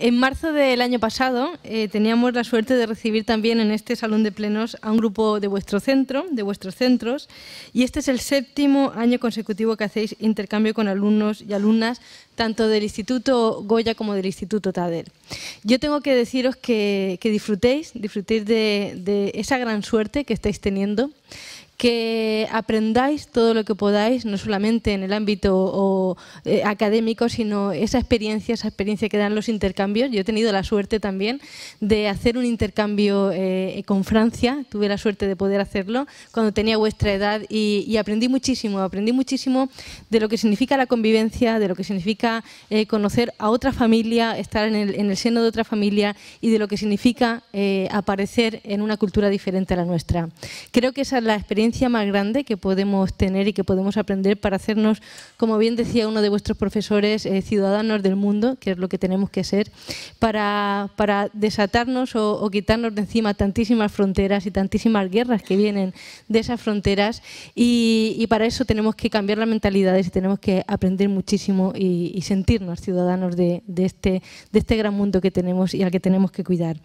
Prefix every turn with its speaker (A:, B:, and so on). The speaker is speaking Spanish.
A: En marzo del año pasado eh, teníamos la suerte de recibir también en este salón de plenos a un grupo de vuestro centro, de vuestros centros, y este es el séptimo año consecutivo que hacéis intercambio con alumnos y alumnas tanto del Instituto Goya como del Instituto Tader. Yo tengo que deciros que, disfrutéis, disfrutéis de esa gran suerte que estáis teniendo que aprendáis todo lo que podáis, no solamente en el ámbito eh, académico, sino esa experiencia, esa experiencia que dan los intercambios. Yo he tenido la suerte también de hacer un intercambio eh, con Francia, tuve la suerte de poder hacerlo cuando tenía vuestra edad y, aprendí muchísimo, aprendí muchísimo de lo que significa la convivencia, de lo que significa eh, conocer a otra familia, estar en el, en el, seno de otra familia y de lo que significa aparecer en una cultura diferente a la nuestra. Creo que esa es la experiencia experiencia más grande que podemos tener y que podemos aprender para hacernos, como bien decía uno de vuestros profesores, eh, ciudadanos del mundo, que es lo que tenemos que ser, para, para desatarnos o, quitarnos de encima tantísimas fronteras y tantísimas guerras que vienen de esas fronteras y, para eso tenemos que cambiar las mentalidades y tenemos que aprender muchísimo y, sentirnos ciudadanos de, de, este, de este gran mundo que tenemos y al que tenemos que cuidar.